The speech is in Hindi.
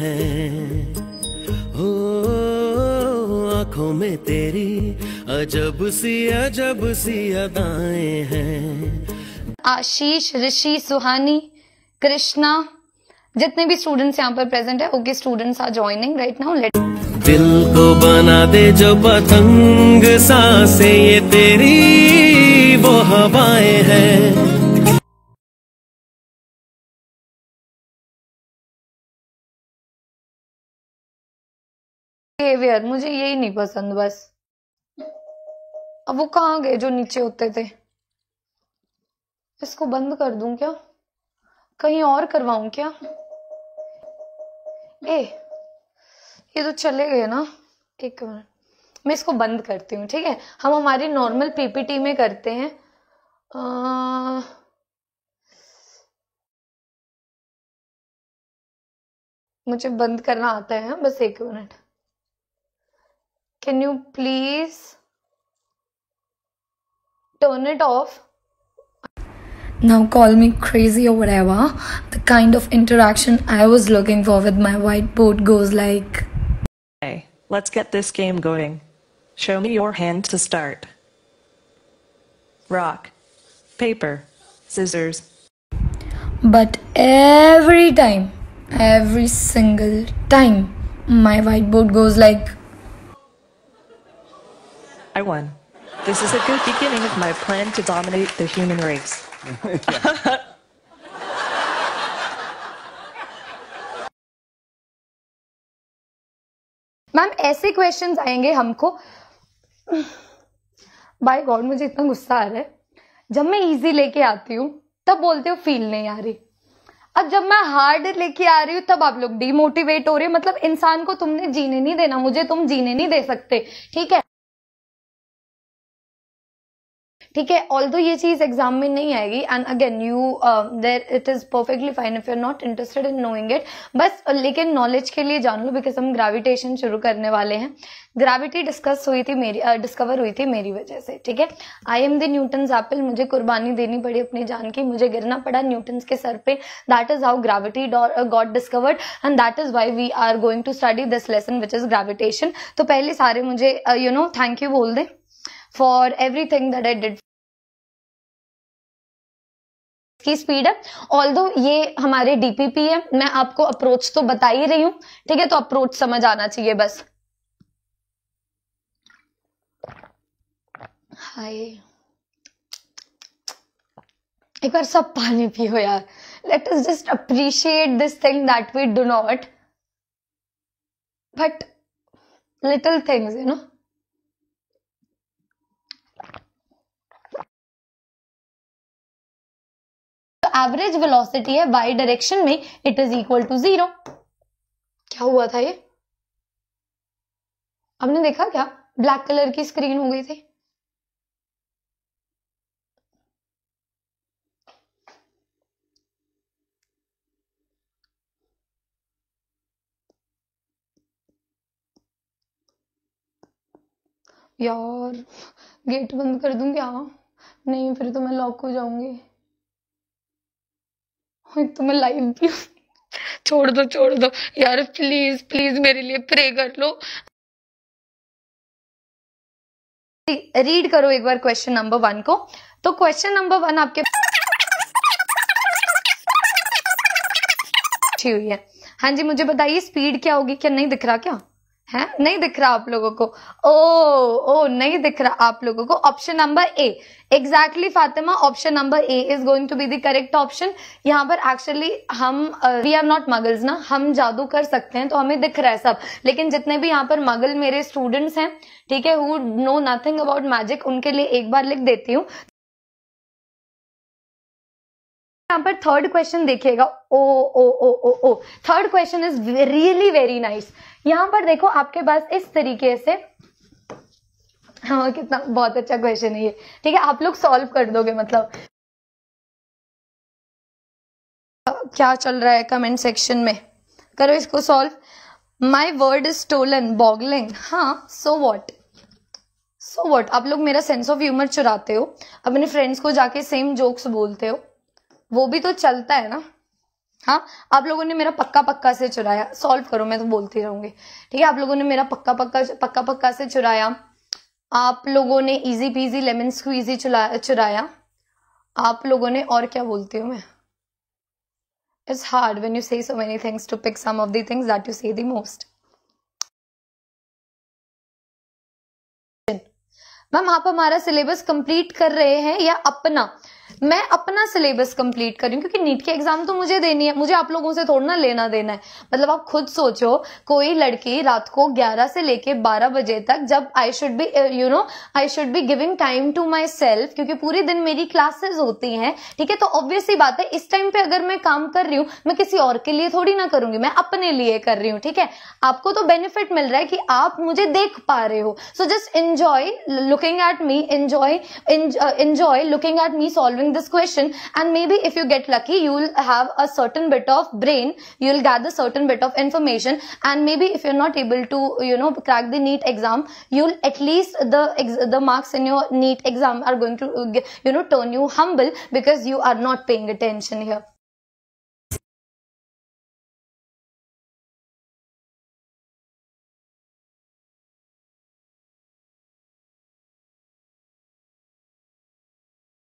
हैं हो आंखों में तेरी अजब सी अजब सी अदाएं हैं आशीष ऋषि सुहानी कृष्णा जितने भी स्टूडेंट्स यहाँ पर प्रेजेंट है okay students are joining right now let दिल को बना दे जो पतंग सांसे ये तेरी वो हवाएं हैं बिहेवियर मुझे यही नहीं पसंद बस अब वो कहाँ गए जो नीचे होते थे इसको बंद कर दूं क्या कहीं और करवाऊं क्या ए ये तो चले गए ना एक मिनट मैं इसको बंद करती हूँ ठीक है हम हमारी नॉर्मल पीपीटी में करते हैं आ... मुझे बंद करना आता है बस एक minute Can you please turn it off? Now call me crazy or whatever. The kind of interaction I was looking for with my whiteboard goes like Hey, let's get this game going. Show me your hand to start. Rock, paper, scissors. But every time, every single time, my whiteboard goes like I won. This is a good beginning of my plan to dominate the human race. Ma'am ऐसे क्वेश्चन आएंगे हमको बाय गॉड मुझे इतना गुस्सा आ रहा है जब मैं इजी लेके आती हूँ तब बोलते हो फील नहीं आ रही अब जब मैं हार्ड लेके आ रही हूँ तब आप लोग डीमोटिवेट हो रहे हो मतलब इंसान को तुमने जीने नहीं देना मुझे तुम जीने नहीं दे सकते ठीक है ठीक है ऑल दो ये चीज एग्जाम में नहीं आएगी and again you there it is perfectly fine if you are not interested in knowing it बस लेकिन नॉलेज के लिए जान लो बिकॉज हम ग्रेविटेशन शुरू करने वाले हैं ग्रेविटी डिस्कस हुई थी मेरी डिस्कवर uh, हुई थी मेरी वजह से ठीक है I am the Newton apple मुझे कुर्बानी देनी पड़ी अपनी जान की मुझे गिरना पड़ा न्यूटन के सर पे that is how gravity got discovered and that is why we are going to study this lesson which is gravitation तो पहले सारे मुझे यू नो थैंक यू बोल दें for thing that I did की स्पीड है ऑल दो ये हमारे डीपीपी है मैं आपको अप्रोच तो बता ही रही हूं ठीक है तो अप्रोच समझ आना चाहिए बस हाय एक बार सब पानी पियो यार let us just appreciate this thing that we do not but little things you know average velocity है वाई डायरेक्शन में it is equal to zero क्या हुआ था ये आपने देखा क्या ब्लैक कलर की स्क्रीन हो गई थी यार गेट बंद कर दूं क्या नहीं फिर तो मैं लॉक हो जाऊंगी कोई तुम्हें लाइफ भी छोड़ दो छोड़ दो यार प्लीज प्लीज मेरे लिए प्रे कर लो रीड करो एक बार क्वेश्चन नंबर वन को तो क्वेश्चन नंबर वन आपके हुई है हाँ जी मुझे बताइए स्पीड क्या होगी क्या नहीं दिख रहा क्या है नहीं दिख रहा आप लोगों को ओ ओ नहीं दिख रहा आप लोगों को option number A exactly Fatima option number A is going to be the correct option यहाँ पर एक्चुअली हम वी आर नॉट मगल्स ना हम जादू कर सकते हैं तो हमें दिख रहा है सब लेकिन जितने भी यहाँ पर मगल मेरे स्टूडेंट्स हैं ठीक है who know nothing about magic उनके लिए एक बार लिख देती हूँ यहाँ पर थर्ड क्वेश्चन देखिएगा ओ ओ ओ ओ ओ third question is really very nice यहाँ पर देखो आपके पास इस तरीके से हाँ कितना बहुत अच्छा क्वेश्चन है ये ठीक है आप लोग सॉल्व कर दोगे मतलब क्या चल रहा है कमेंट सेक्शन में करो इसको solve my word is stolen boggling हाँ सो वॉट सो वॉट आप लोग मेरा सेंस ऑफ ह्यूमर चुराते हो अपने फ्रेंड्स को जाके सेम जोक्स बोलते हो वो भी तो चलता है ना हाँ आप लोगों ने मेरा पक्का पक्का से चुराया सॉल्व करो मैं तो बोलती रहूंगी ठीक है आप लोगों ने मेरा पक्का पक्का पक्का पक्का से चुराया आप लोगों ने इजी पीजी लेमन स्क्वीजी चुराया आप लोगों ने और क्या बोलती हूँ मैं it's hard when you say so many things to pick some of the things that you say the most ma'am आप हमारा सिलेबस कंप्लीट कर रहे हैं या अपना मैं अपना सिलेबस कंप्लीट करूं क्योंकि नीट की एग्जाम तो मुझे देनी है मुझे आप लोगों से थोड़ा ना लेना देना है मतलब आप खुद सोचो कोई लड़की रात को 11 से लेके 12 बजे तक जब I should be you know I should be giving time to myself क्योंकि पूरे दिन मेरी क्लासेस होती हैं ठीक है तो ऑब्वियसली बात है इस टाइम पे अगर मैं काम कर रही हूँ मैं किसी और के लिए थोड़ी ना करूंगी मैं अपने लिए कर रही हूँ ठीक है आपको तो बेनिफिट मिल रहा है कि आप मुझे देख पा रहे हो so just enjoy looking at me enjoy enjoy looking at me solving this question and maybe if you get lucky you will have a certain bit of brain you will gather certain bit of information and maybe if you're not able to you know crack the neat exam you'll at least the the marks in your neat exam are going to you know turn you humble because you are not paying attention here